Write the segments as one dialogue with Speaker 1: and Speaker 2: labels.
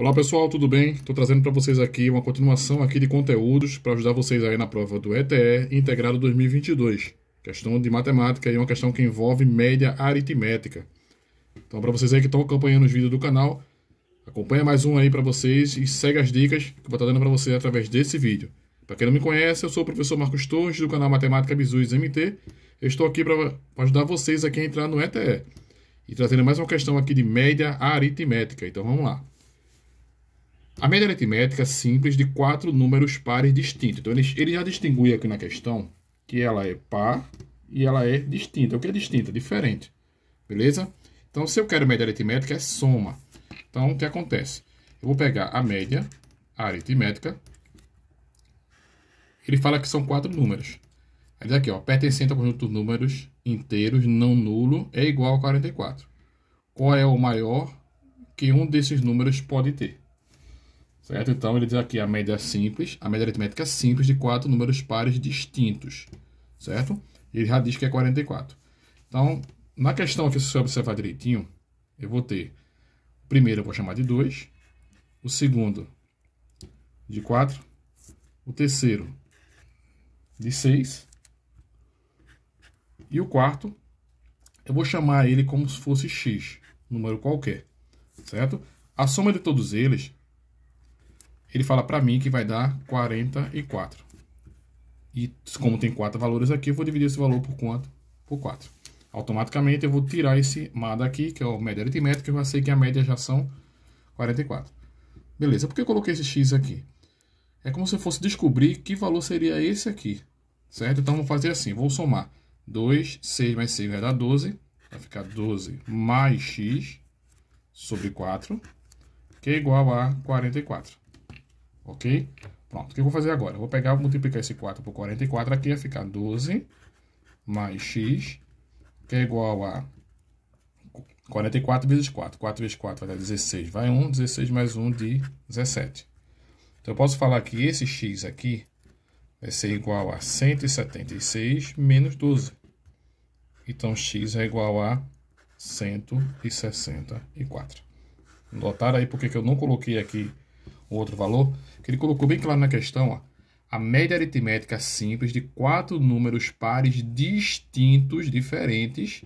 Speaker 1: Olá pessoal, tudo bem? Estou trazendo para vocês aqui uma continuação aqui de conteúdos para ajudar vocês aí na prova do ETE Integrado 2022. Questão de matemática e uma questão que envolve média aritmética. Então para vocês aí que estão acompanhando os vídeos do canal, acompanha mais um aí para vocês e segue as dicas que eu vou estar tá dando para vocês através desse vídeo. Para quem não me conhece, eu sou o professor Marcos Torres do canal Matemática Bizus MT. Eu estou aqui para ajudar vocês aqui a entrar no ETE e trazendo mais uma questão aqui de média aritmética. Então vamos lá. A média aritmética simples de quatro números pares distintos. Então, ele, ele já distinguiu aqui na questão que ela é par e ela é distinta. O que é distinta? Diferente. Beleza? Então, se eu quero média aritmética, é soma. Então, o que acontece? Eu vou pegar a média aritmética. Ele fala que são quatro números. Aí aqui, ó, pertencente ao conjunto de números inteiros não nulo é igual a 44. Qual é o maior que um desses números pode ter? Certo? Então ele diz aqui a média é simples, a média aritmética é simples de quatro números pares distintos. Certo? Ele já diz que é 44. Então, na questão aqui, se você observar direitinho, eu vou ter o primeiro eu vou chamar de 2, o segundo de 4, o terceiro de 6 e o quarto eu vou chamar ele como se fosse x, número qualquer, certo? A soma de todos eles ele fala para mim que vai dar 44. E como tem quatro valores aqui, eu vou dividir esse valor por quanto? Por 4. Automaticamente eu vou tirar esse MAD aqui, que é o média aritmética, eu já sei que a média já são 44. Beleza, por que eu coloquei esse x aqui? É como se eu fosse descobrir que valor seria esse aqui, certo? Então, eu vou fazer assim, vou somar 2, 6 mais 6 vai dar 12, vai ficar 12 mais x sobre 4, que é igual a 44. Ok? Pronto, o que eu vou fazer agora? Eu vou pegar, vou multiplicar esse 4 por 44 aqui, vai ficar 12 mais x, que é igual a 44 vezes 4. 4 vezes 4 vai dar 16, vai 1, 16 mais 1 de 17. Então, eu posso falar que esse x aqui vai ser igual a 176 menos 12. Então, x é igual a 164. Notaram aí porque que eu não coloquei aqui um outro valor, que ele colocou bem claro na questão, ó, a média aritmética simples de quatro números pares distintos, diferentes,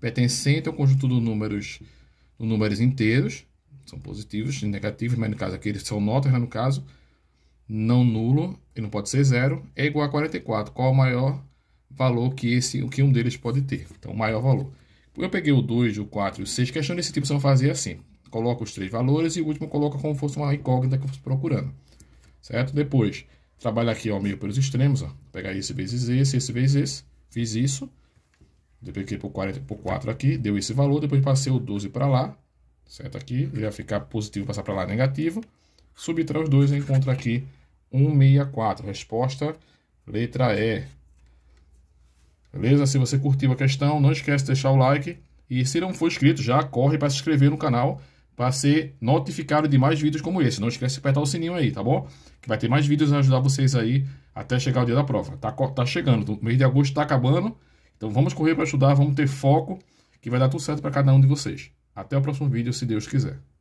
Speaker 1: pertencente ao conjunto dos números, dos números inteiros, são positivos e negativos, mas no caso aqui eles são notas, né, no caso, não nulo, e não pode ser zero, é igual a 44. Qual o maior valor que, esse, que um deles pode ter? Então, o maior valor. Eu peguei o 2, o 4 e o 6, questão desse tipo são fazer assim coloca os três valores e o último coloca como fosse uma incógnita que eu fosse procurando. Certo? Depois, trabalha aqui ao meio pelos extremos, ó. Pegar esse vezes esse, esse vezes esse. Fiz isso. Depois por, 40, por 4 aqui, deu esse valor, depois passei o 12 para lá, certo? Aqui, ia ficar positivo, passar para lá negativo. Subtrai os dois e encontra aqui 164. Resposta, letra E. Beleza? Se você curtiu a questão, não esquece de deixar o like. E se não for inscrito, já corre para se inscrever no canal para ser notificado de mais vídeos como esse. Não esquece de apertar o sininho aí, tá bom? Que vai ter mais vídeos a ajudar vocês aí até chegar o dia da prova. Tá, tá chegando, o mês de agosto está acabando, então vamos correr para estudar, vamos ter foco, que vai dar tudo certo para cada um de vocês. Até o próximo vídeo, se Deus quiser.